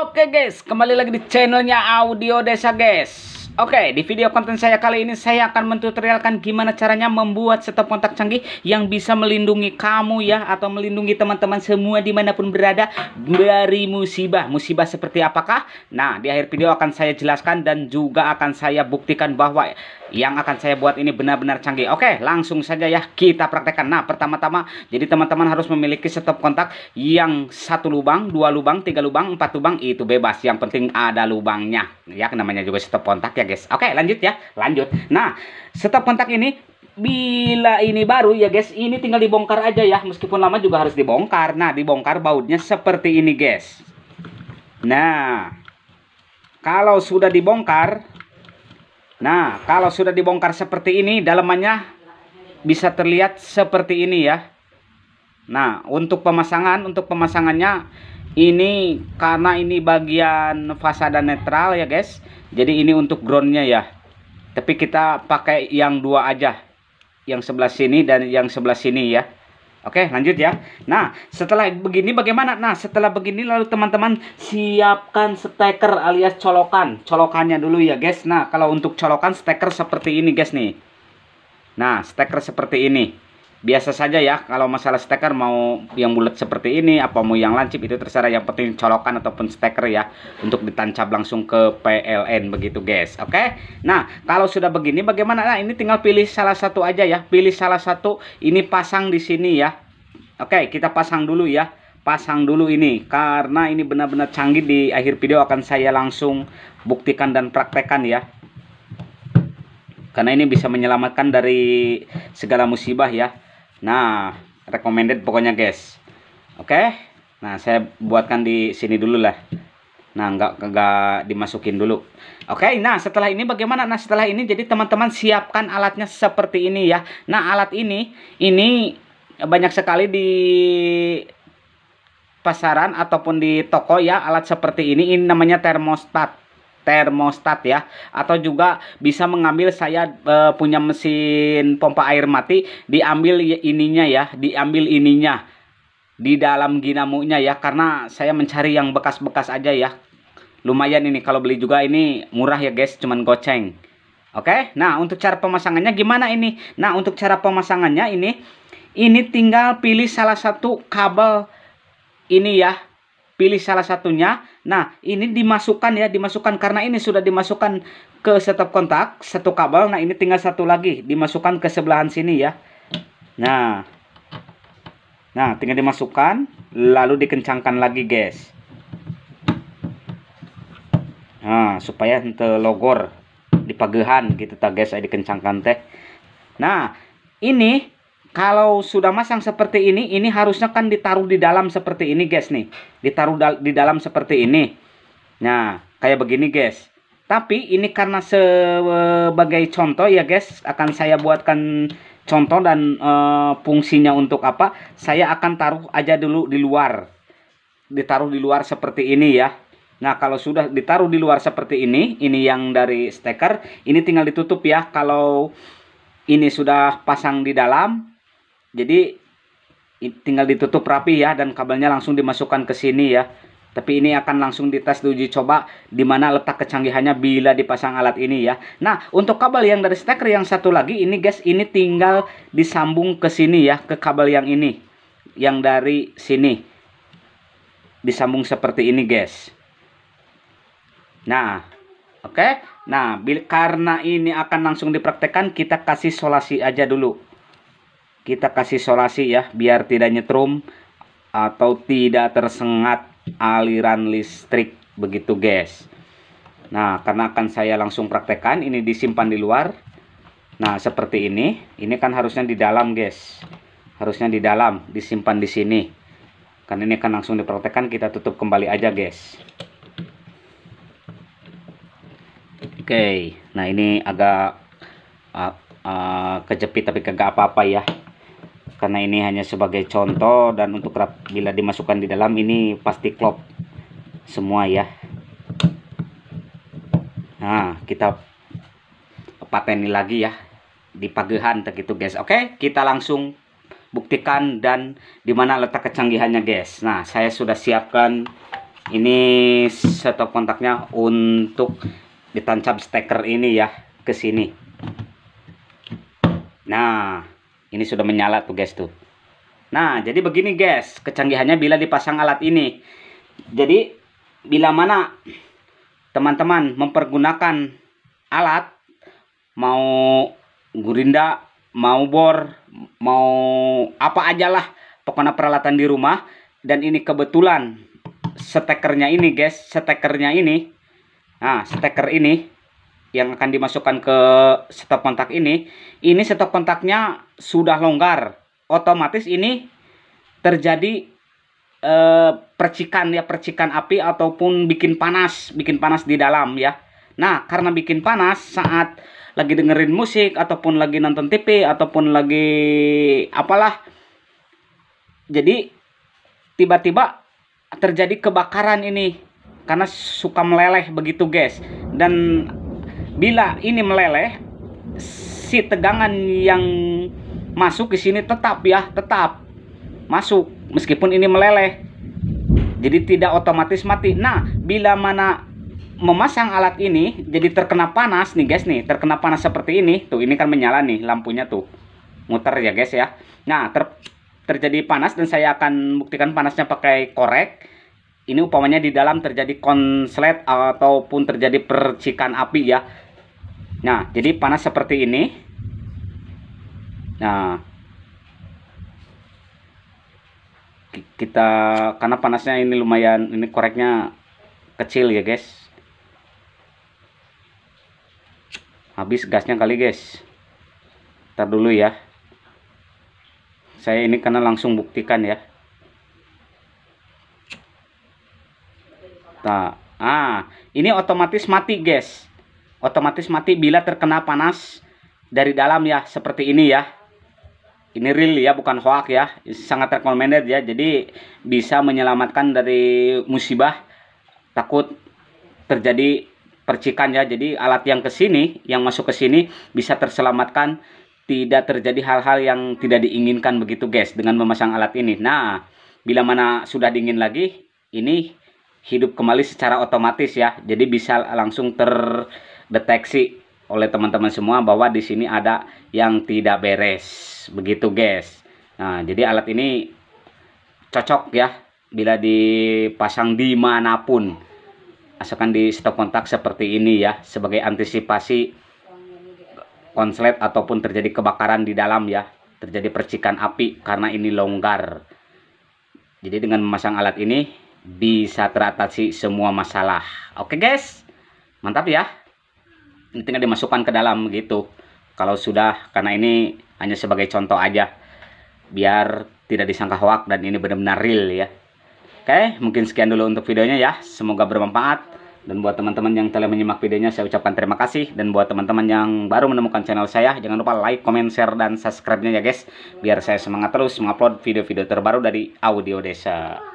Oke guys, kembali lagi di channelnya Audio Desa guys. Oke, okay, di video konten saya kali ini saya akan mentutorialkan gimana caranya membuat stop kontak canggih yang bisa melindungi kamu ya atau melindungi teman-teman semua dimanapun berada dari musibah. Musibah seperti apakah? Nah, di akhir video akan saya jelaskan dan juga akan saya buktikan bahwa yang akan saya buat ini benar-benar canggih. Oke, langsung saja ya kita praktekkan. Nah, pertama-tama jadi teman-teman harus memiliki stop kontak yang satu lubang, dua lubang, tiga lubang, empat lubang itu bebas. Yang penting ada lubangnya. Ya, namanya juga stop kontak ya guys. Oke, lanjut ya. Lanjut. Nah, setup kontak ini bila ini baru ya guys, ini tinggal dibongkar aja ya. Meskipun lama juga harus dibongkar. Nah, dibongkar bautnya seperti ini guys. Nah, kalau sudah dibongkar, nah kalau sudah dibongkar seperti ini, dalamannya bisa terlihat seperti ini ya. Nah, untuk pemasangan, untuk pemasangannya ini karena ini bagian fasada netral ya, guys. Jadi ini untuk groundnya ya. Tapi kita pakai yang dua aja. Yang sebelah sini dan yang sebelah sini ya. Oke, lanjut ya. Nah, setelah begini bagaimana? Nah, setelah begini lalu teman-teman siapkan steker alias colokan. Colokannya dulu ya, guys. Nah, kalau untuk colokan steker seperti ini, guys nih. Nah, steker seperti ini biasa saja ya kalau masalah steker mau yang bulat seperti ini apa mau yang lancip itu terserah yang penting colokan ataupun steker ya untuk ditancap langsung ke PLN begitu guys oke okay? nah kalau sudah begini bagaimana nah ini tinggal pilih salah satu aja ya pilih salah satu ini pasang di sini ya oke okay, kita pasang dulu ya pasang dulu ini karena ini benar-benar canggih di akhir video akan saya langsung buktikan dan praktekkan ya karena ini bisa menyelamatkan dari segala musibah ya Nah, recommended pokoknya guys. Oke. Okay? Nah, saya buatkan di sini dulu lah. Nah, nggak nggak dimasukin dulu. Oke, okay, nah setelah ini bagaimana? Nah, setelah ini jadi teman-teman siapkan alatnya seperti ini ya. Nah, alat ini ini banyak sekali di pasaran ataupun di toko ya alat seperti ini ini namanya termostat termostat ya atau juga bisa mengambil saya e, punya mesin pompa air mati diambil ininya ya diambil ininya di dalam ginamunya ya karena saya mencari yang bekas-bekas aja ya lumayan ini kalau beli juga ini murah ya guys cuman goceng oke nah untuk cara pemasangannya gimana ini nah untuk cara pemasangannya ini ini tinggal pilih salah satu kabel ini ya pilih salah satunya. Nah, ini dimasukkan ya, dimasukkan karena ini sudah dimasukkan ke setup kontak, satu kabel. Nah, ini tinggal satu lagi dimasukkan ke sebelahan sini ya. Nah. Nah, tinggal dimasukkan lalu dikencangkan lagi, guys. Nah, supaya ente logor di pagehan gitu ta guys, dikencangkan teh. Nah, ini kalau sudah masang seperti ini, ini harusnya kan ditaruh di dalam seperti ini guys nih. Ditaruh da di dalam seperti ini. Nah, kayak begini guys. Tapi ini karena sebagai contoh ya guys, akan saya buatkan contoh dan e, fungsinya untuk apa. Saya akan taruh aja dulu di luar. Ditaruh di luar seperti ini ya. Nah, kalau sudah ditaruh di luar seperti ini, ini yang dari steker, ini tinggal ditutup ya. Kalau ini sudah pasang di dalam, jadi tinggal ditutup rapi ya dan kabelnya langsung dimasukkan ke sini ya. Tapi ini akan langsung dites coba di mana letak kecanggihannya bila dipasang alat ini ya. Nah, untuk kabel yang dari steker yang satu lagi ini guys, ini tinggal disambung ke sini ya, ke kabel yang ini. Yang dari sini. Disambung seperti ini guys. Nah, oke. Okay? Nah, karena ini akan langsung dipraktekan kita kasih solasi aja dulu kita kasih solasi ya biar tidak nyetrum atau tidak tersengat aliran listrik begitu guys nah karena akan saya langsung praktekkan ini disimpan di luar nah seperti ini ini kan harusnya di dalam guys harusnya di dalam disimpan di sini karena ini akan langsung dipraktekkan kita tutup kembali aja guys Oke, okay. nah ini agak uh, uh, kejepit tapi kagak apa-apa ya karena ini hanya sebagai contoh dan untuk rap, bila dimasukkan di dalam ini pasti klop semua ya nah kita pateni lagi ya di pagehan begitu guys oke kita langsung buktikan dan dimana letak kecanggihannya guys nah saya sudah siapkan ini satu kontaknya untuk ditancap steker ini ya ke sini nah ini sudah menyala tuh guys tuh. Nah, jadi begini guys, kecanggihannya bila dipasang alat ini. Jadi, bila mana teman-teman mempergunakan alat, mau gurinda, mau bor, mau apa aja lah, pokoknya peralatan di rumah. Dan ini kebetulan stekernya ini guys, stekernya ini. Nah, steker ini yang akan dimasukkan ke stop kontak ini, ini stop kontaknya sudah longgar. Otomatis ini terjadi eh, percikan ya percikan api ataupun bikin panas, bikin panas di dalam ya. Nah, karena bikin panas saat lagi dengerin musik ataupun lagi nonton TV ataupun lagi apalah. Jadi tiba-tiba terjadi kebakaran ini karena suka meleleh begitu guys dan Bila ini meleleh, si tegangan yang masuk ke sini tetap ya, tetap masuk meskipun ini meleleh. Jadi tidak otomatis mati. Nah, bila mana memasang alat ini jadi terkena panas nih guys nih, terkena panas seperti ini. Tuh, ini kan menyala nih lampunya tuh. Muter ya guys ya. Nah, ter terjadi panas dan saya akan buktikan panasnya pakai korek ini upamanya di dalam terjadi konslet ataupun terjadi percikan api ya Nah, jadi panas seperti ini. Nah, kita karena panasnya ini lumayan ini koreknya kecil ya, guys. Habis gasnya kali, guys. Ntar dulu ya. Saya ini karena langsung buktikan ya. Nah, ah, ini otomatis mati, guys otomatis mati bila terkena panas dari dalam ya seperti ini ya ini real ya bukan hoax ya sangat recommended ya jadi bisa menyelamatkan dari musibah takut terjadi percikan ya jadi alat yang kesini yang masuk ke sini bisa terselamatkan tidak terjadi hal-hal yang tidak diinginkan begitu guys dengan memasang alat ini nah bila mana sudah dingin lagi ini hidup kembali secara otomatis ya jadi bisa langsung ter deteksi oleh teman-teman semua bahwa di sini ada yang tidak beres begitu guys nah jadi alat ini cocok ya bila dipasang dimanapun asalkan di stop kontak seperti ini ya sebagai antisipasi konslet ataupun terjadi kebakaran di dalam ya terjadi percikan api karena ini longgar jadi dengan memasang alat ini bisa teratasi semua masalah oke guys mantap ya tinggal dimasukkan ke dalam gitu kalau sudah karena ini hanya sebagai contoh aja biar tidak disangka hoax dan ini benar-benar real ya oke mungkin sekian dulu untuk videonya ya semoga bermanfaat dan buat teman-teman yang telah menyimak videonya saya ucapkan terima kasih dan buat teman-teman yang baru menemukan channel saya jangan lupa like, comment, share dan subscribe-nya ya guys biar saya semangat terus mengupload video-video terbaru dari Audio Desa